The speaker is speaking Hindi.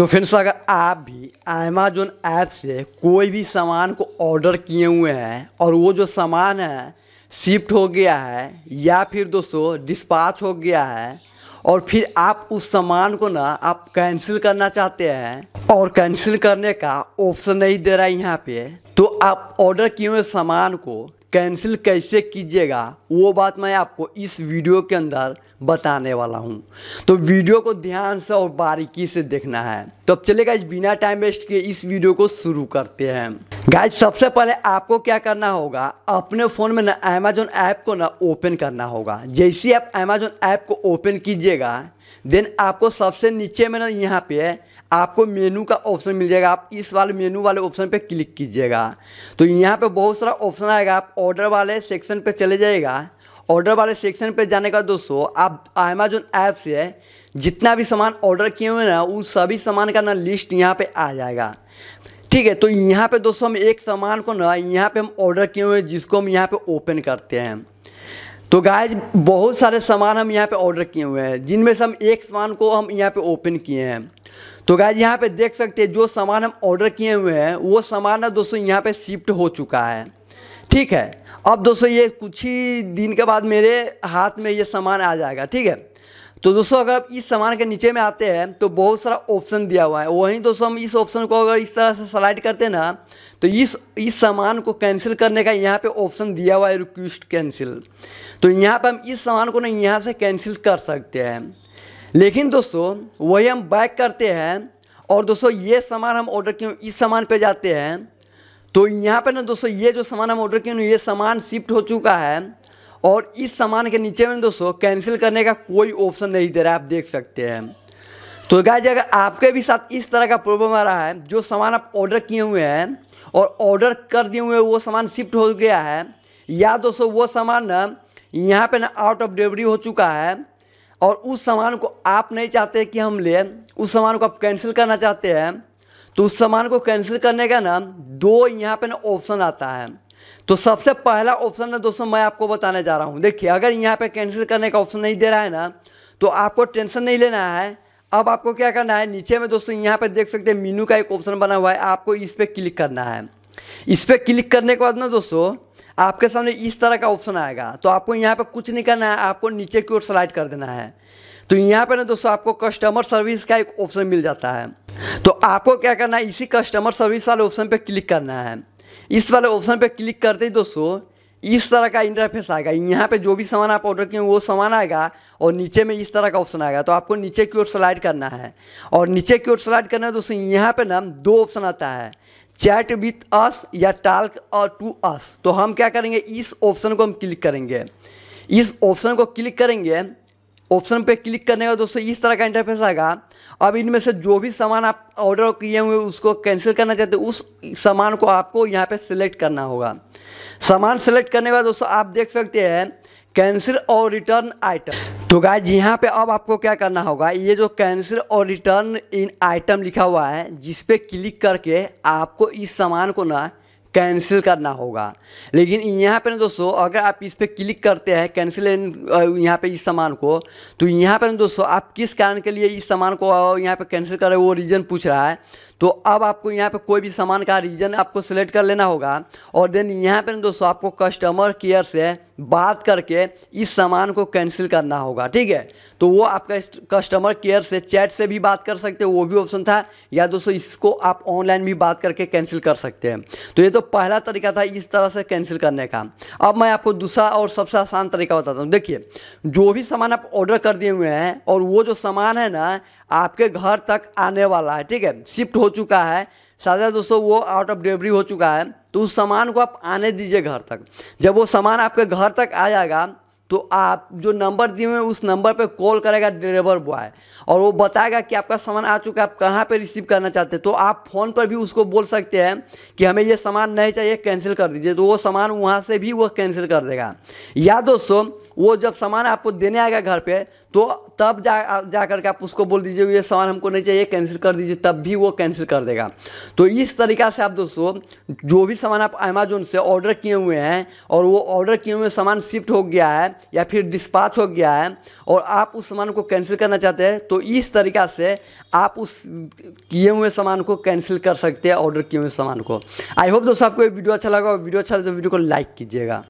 तो फ्रेंड्स अगर आप भी अमेजोन ऐप से कोई भी सामान को ऑर्डर किए हुए हैं और वो जो सामान है शिफ्ट हो गया है या फिर दोस्तों डिस्पाच हो गया है और फिर आप उस सामान को ना आप कैंसिल करना चाहते हैं और कैंसिल करने का ऑप्शन नहीं दे रहा है यहाँ पे तो आप ऑर्डर किए हुए सामान को कैंसिल कैसे कीजिएगा वो बात मैं आपको इस वीडियो के अंदर बताने वाला हूँ तो वीडियो को ध्यान से और बारीकी से देखना है तो अब चलेगा इस बिना टाइम वेस्ट किए इस वीडियो को शुरू करते हैं गाइज सबसे पहले आपको क्या करना होगा अपने फ़ोन में ना अमेजोन ऐप को ना ओपन करना होगा जैसे आप अमेजोन ऐप को ओपन कीजिएगा देन आपको सबसे नीचे में ना यहाँ पे आपको मेनू का ऑप्शन मिल जाएगा आप इस वाले मेनू वाले ऑप्शन पे क्लिक कीजिएगा तो यहाँ पे बहुत सारा ऑप्शन आएगा आप ऑर्डर वाले सेक्शन पे चले जाएगा ऑर्डर वाले सेक्शन पे जाने का दोस्तों आप अमेजोन ऐप से जितना भी सामान ऑर्डर किए हुए ना उस सभी सामान का ना लिस्ट यहाँ पे आ जाएगा ठीक है तो यहाँ पे दोस्तों हम एक सामान को ना यहाँ पे हम ऑर्डर किए हुए हैं जिसको हम यहाँ पे ओपन करते हैं तो गाइज बहुत सारे सामान हम यहाँ पे ऑर्डर किए हुए हैं जिनमें से हम एक सामान को हम यहाँ पे ओपन किए हैं तो गाइज यहाँ पे देख सकते हैं जो सामान हम ऑर्डर किए हुए हैं वो सामान ना दोस्तों यहाँ पे शिफ्ट हो चुका है ठीक है अब दोस्तों ये कुछ ही दिन के बाद मेरे हाथ में ये सामान आ जाएगा ठीक है तो दोस्तों अगर आप इस सामान के नीचे में आते हैं तो बहुत सारा ऑप्शन दिया हुआ है वहीं दोस्तों हम इस ऑप्शन को अगर इस तरह से सलाइड करते हैं ना तो इस इस सामान को कैंसिल करने का यहाँ पे ऑप्शन दिया हुआ है रिक्वेस्ट कैंसिल तो यहाँ पे हम इस सामान को ना यहाँ से कैंसिल कर सकते हैं लेकिन दोस्तों वही हम बैक करते हैं और दोस्तों ये सामान हम ऑर्डर क्यों इस सामान पे जाते हैं तो यहाँ पे ना दोस्तों ये जो सामान हम ऑर्डर किए ये सामान शिफ्ट हो चुका है और इस सामान के नीचे में दोस्तों कैंसिल करने का कोई ऑप्शन नहीं दे रहा है आप देख सकते हैं तो गाय अगर आपके भी साथ इस तरह का प्रॉब्लम आ रहा है जो सामान आप ऑर्डर किए हुए हैं और ऑर्डर कर दिए हुए वो सामान शिफ्ट हो गया है या दोस्तों वो सामान यहाँ पे ना आउट ऑफ डिलीवरी हो चुका है और उस सामान को आप नहीं चाहते कि हम लें उस सामान को आप कैंसिल करना चाहते हैं तो उस सामान को कैंसिल करने का ना दो यहाँ पे ना ऑप्शन आता है तो सबसे पहला ऑप्शन है दोस्तों मैं आपको बताने जा रहा हूँ देखिए अगर यहाँ पे कैंसिल करने का ऑप्शन नहीं दे रहा है ना तो आपको टेंशन नहीं लेना है अब आपको क्या करना है नीचे में दोस्तों यहाँ पे देख सकते हैं मीनू का एक ऑप्शन बना हुआ है आपको इस पर क्लिक करना है इस पर क्लिक करने के बाद ना दोस्तों आपके सामने इस तरह का ऑप्शन आएगा तो आपको यहाँ पर कुछ नहीं करना है आपको नीचे की ओर स्लाइड कर देना है तो यहाँ पर ना दोस्तों आपको कस्टमर सर्विस का एक ऑप्शन मिल जाता है तो आपको क्या करना है इसी कस्टमर सर्विस वाले ऑप्शन पर क्लिक करना है इस वाले ऑप्शन पर क्लिक करते ही दोस्तों इस तरह का इंटरफेस आएगा यहाँ पे जो भी सामान आप ऑर्डर किए वो सामान आएगा और नीचे में इस तरह का ऑप्शन आएगा तो आपको नीचे की ओर स्लाइड करना है और नीचे की ओर स्लाइड करना है दोस्तों यहाँ पे ना दो ऑप्शन आता है चैट विथ अस या टाल्क और टू अस तो हम क्या करेंगे इस ऑप्शन को हम क्लिक करेंगे इस ऑप्शन को क्लिक करेंगे ऑप्शन पे क्लिक करने का दोस्तों इस तरह का इंटरफेस आएगा अब इनमें से जो भी सामान आप ऑर्डर किए हुए उसको कैंसिल करना चाहते हैं उस सामान को आपको यहाँ पे सिलेक्ट करना होगा सामान सेलेक्ट करने के बाद दोस्तों आप देख सकते हैं कैंसिल और रिटर्न आइटम तो जी यहाँ पे अब आपको क्या करना होगा ये जो कैंसिल और रिटर्न इन आइटम लिखा हुआ है जिस पे क्लिक करके आपको इस सामान को ना कैंसिल करना होगा लेकिन यहाँ पे ना दोस्तों अगर आप इस पर क्लिक करते हैं कैंसिल इन यहाँ पे इस सामान को तो यहाँ पे ना दोस्तों आप किस कारण के लिए इस सामान को यहाँ पे कैंसिल कर रहे हो वो रीज़न पूछ रहा है तो अब आपको यहाँ पे कोई भी सामान का रीजन आपको सिलेक्ट कर लेना होगा और देन यहाँ पर दोस्तों आपको कस्टमर केयर से बात करके इस सामान को कैंसिल करना होगा ठीक है तो वो आपका कस्टमर केयर से चैट से भी बात कर सकते हैं वो भी ऑप्शन था या दोस्तों इसको आप ऑनलाइन भी बात करके कैंसिल कर सकते हैं तो ये तो पहला तरीका था इस तरह से कैंसिल करने का अब मैं आपको दूसरा और सबसे आसान तरीका बताता हूँ देखिए जो भी सामान आप ऑर्डर कर दिए हुए हैं और वो जो सामान है ना आपके घर तक आने वाला है ठीक है शिफ्ट हो चुका है साझा दोस्तों वो आउट ऑफ डिलीवरी हो चुका है तो उस सामान को आप आने दीजिए घर तक जब वो सामान आपके घर तक आ जाएगा तो आप जो नंबर दिए हुए उस नंबर पे कॉल करेगा डिलीवर बॉय और वो बताएगा कि आपका सामान आ चुका है आप कहाँ पे रिसीव करना चाहते हैं तो आप फ़ोन पर भी उसको बोल सकते हैं कि हमें ये सामान नहीं चाहिए कैंसिल कर दीजिए तो वो सामान वहाँ से भी वो कैंसिल कर देगा या दोस्तों वो जब सामान आपको देने आएगा घर पे तो तब जा जा करके आप उसको बोल दीजिए ये सामान हमको नहीं चाहिए कैंसिल कर दीजिए तब भी वो कैंसिल कर देगा तो इस तरीका से आप दोस्तों जो भी सामान आप अमेजोन से ऑर्डर किए हुए हैं और वो ऑर्डर किए हुए सामान शिफ्ट हो गया है या फिर डिस्पाच हो गया है और आप उस सामान को कैंसिल करना चाहते हैं तो इस तरीका से आप उस किए हुए सामान को कैंसिल कर सकते हैं ऑर्डर किए हुए सामान को आई होप दोस्तों आपको वीडियो अच्छा लगा और वीडियो अच्छा लगे तो वीडियो को लाइक कीजिएगा